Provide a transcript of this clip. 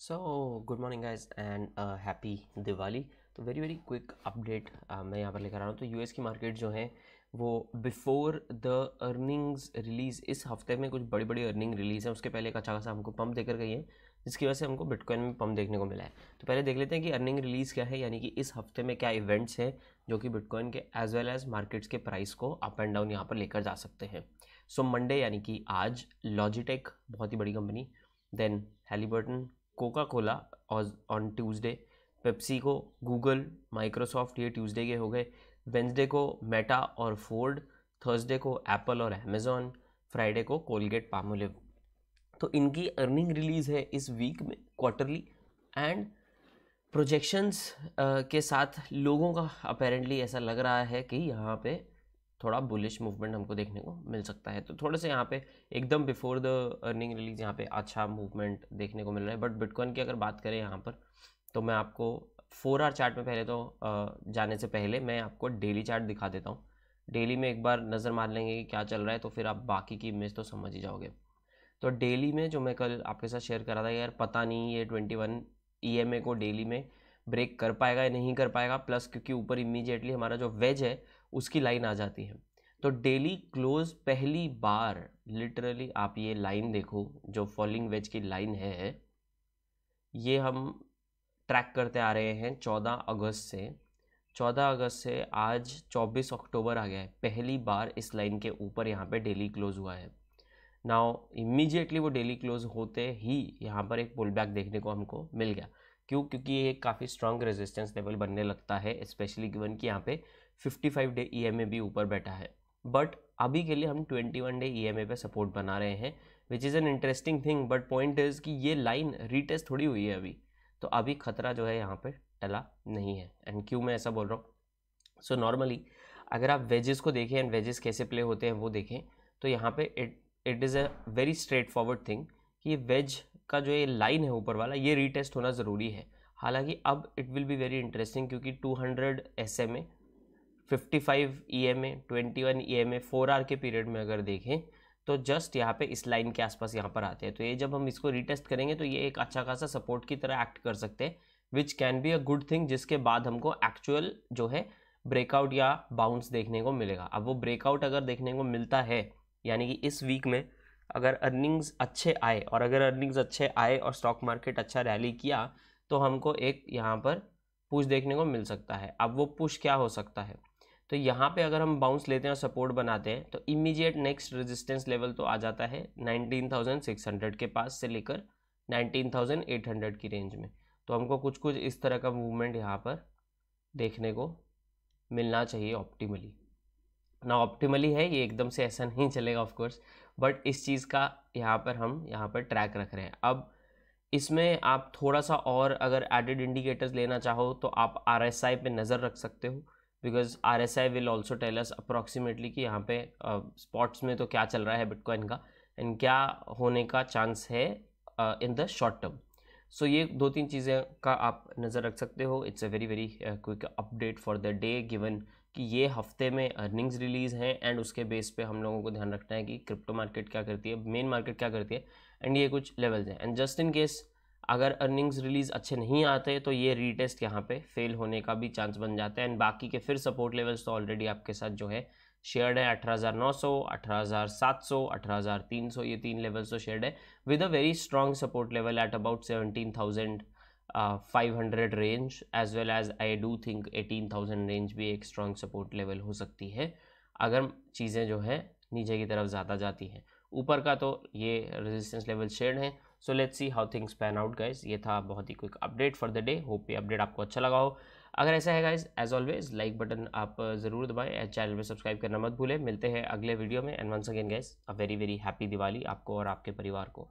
so good morning guys and happy Diwali तो very very quick update मैं यहाँ पर लेकर आ रहा हूँ तो एस की मार्केट जो है वो बिफोर द अर्निंग्स रिलीज़ इस हफ्ते में कुछ बड़ी बड़ी अर्निंग रिलीज़ है उसके पहले एक अच्छा खासा हमको पम्प देकर गई है जिसकी वजह से हमको बिटकॉइन में पम्प देखने को मिला है तो पहले देख लेते हैं कि अर्निंग रिलीज़ क्या है यानी कि इस हफ्ते में क्या इवेंट्स हैं जो कि बिटकॉइन के एज वेल एज मार्केट्स के प्राइस को अप एंड डाउन यहाँ पर लेकर जा सकते हैं सो मंडे यानी कि आज लॉजिटेक बहुत ही बड़ी company then Halliburton Coca Cola on Tuesday Pepsi को गूगल माइक्रोसॉफ्ट ये ट्यूसडे के हो गए वेंसडे को मेटा और फोर्ड थर्सडे को एप्पल और अमेजोन फ्राइडे को कोलगेट पामोलिव तो इनकी अर्निंग रिलीज़ है इस वीक में क्वार्टरली एंड प्रोजेक्शंस के साथ लोगों का अपेरेंटली ऐसा लग रहा है कि यहाँ पे थोड़ा बुलिश मूवमेंट हमको देखने को मिल सकता है तो थोड़े से यहाँ पे एकदम बिफोर द अर्निंग रिलीज यहाँ पे अच्छा मूवमेंट देखने को मिल रहा है बट बिटकॉइन की अगर बात करें यहाँ पर तो मैं आपको फोर आर चार्ट में पहले तो जाने से पहले मैं आपको डेली चार्ट दिखा देता हूँ डेली में एक बार नज़र मार लेंगे कि क्या चल रहा है तो फिर आप बाकी की इमेज तो समझ ही जाओगे तो डेली में जो मैं कल आपके साथ शेयर करा था यार पता नहीं ये ट्वेंटी वन ई को डेली में ब्रेक कर पाएगा या नहीं कर पाएगा प्लस क्योंकि ऊपर इमीजिएटली हमारा जो वेज है उसकी लाइन आ जाती है तो डेली क्लोज पहली बार लिटरली आप ये लाइन देखो जो फॉलिंग वेज की लाइन है ये हम ट्रैक करते आ रहे हैं चौदह अगस्त से चौदह अगस्त से आज चौबीस अक्टूबर आ गया है पहली बार इस लाइन के ऊपर यहाँ पे डेली क्लोज हुआ है नाउ इमीजिएटली वो डेली क्लोज होते ही यहाँ पर एक पुल बैक देखने को हमको मिल गया क्यों क्योंकि ये काफ़ी स्ट्रांग रेजिस्टेंस लेवल बनने लगता है स्पेशली गिवन कि यहाँ पे 55 डे ए भी ऊपर बैठा है बट अभी के लिए हम 21 डे ए पर सपोर्ट बना रहे हैं which is an interesting thing but point is कि ये लाइन रीटेस्ट थोड़ी हुई है अभी तो अभी खतरा जो है यहाँ पर टला नहीं है एंड क्यों मैं ऐसा बोल रहा हूँ सो नॉर्मली अगर आप वेजेस को देखें एंड वेजेस कैसे प्ले होते हैं वो देखें तो यहाँ पे it it is a very straightforward thing कि वेज का जो ये लाइन है ऊपर वाला ये रीटेस्ट होना ज़रूरी है हालांकि अब it will be very interesting क्योंकि 200 S A 55 five E M A twenty one E M A four R K period में अगर देखें तो जस्ट यहाँ पे इस लाइन के आसपास यहाँ पर आते हैं तो ये जब हम इसको रिटेस्ट करेंगे तो ये एक अच्छा खासा सपोर्ट की तरह एक्ट कर सकते हैं which can be a good thing जिसके बाद हमको एक्चुअल जो है ब्रेकआउट या बाउंस देखने को मिलेगा अब वो ब्रेकआउट अगर देखने को मिलता है यानी कि इस वीक में अगर अर्निंग्स अच्छे आए और अगर अर्निंग्स अच्छे आए और स्टॉक मार्केट अच्छा रैली किया तो हमको एक यहाँ पर पुश देखने को मिल सकता है अब वो पुश क्या हो सकता है तो यहाँ पे अगर हम बाउंस लेते हैं और सपोर्ट बनाते हैं तो इमीजिएट नेक्स्ट रेजिस्टेंस लेवल तो आ जाता है 19,600 के पास से लेकर 19,800 की रेंज में तो हमको कुछ कुछ इस तरह का मूवमेंट यहाँ पर देखने को मिलना चाहिए ऑप्टिमली ना ऑप्टिमली है ये एकदम से ऐसा नहीं चलेगा ऑफकोर्स बट इस चीज़ का यहाँ पर हम यहाँ पर ट्रैक रख रहे हैं अब इसमें आप थोड़ा सा और अगर एडेड इंडिकेटर्स लेना चाहो तो आप आर पे नज़र रख सकते हो because R S I will also tell us approximately कि यहाँ पे स्पॉट्स uh, में तो क्या चल रहा है बिटकॉइन का एंड क्या होने का चांस है in the short term so ये दो तीन चीज़ें का आप नज़र रख सकते हो it's a very very quick update for the day given कि ये हफ्ते में अर्निंग्स रिलीज़ हैं एंड उसके बेस पे हम लोगों को ध्यान रखना है कि क्रिप्टो मार्केट क्या करती है मेन मार्केट क्या करती है एंड ये कुछ लेवल्स हैं एंड जस्ट इन केस अगर अर्निंग्स रिलीज़ अच्छे नहीं आते तो ये रीटेस्ट यहाँ पे फेल होने का भी चांस बन जाता है एंड बाकी के फिर सपोर्ट लेवल्स तो ऑलरेडी आपके साथ जो है शेयर्ड है 18,900, 18,700, 18,300 ये तीन लेवल्स तो शेयर्ड है with a very strong support level at about thousand five hundred range as well as I do think eighteen thousand range भी एक स्ट्रॉन्ग सपोर्ट लेवल हो सकती है अगर चीज़ें जो है नीचे की तरफ ज़्यादा जाती हैं ऊपर का तो ये रेजिस्टेंस लेवल शेयर्ड है so let's see how things pan out guys ये था बहुत ही quick update for the day hope ये अपडेट आपको अच्छा लगा हो अगर ऐसा है guys as always like button आप ज़रूर दबाएं चैनल में सब्सक्राइब करना मत भूलें मिलते हैं अगले वीडियो में and once again guys a very very happy Diwali आपको और आपके परिवार को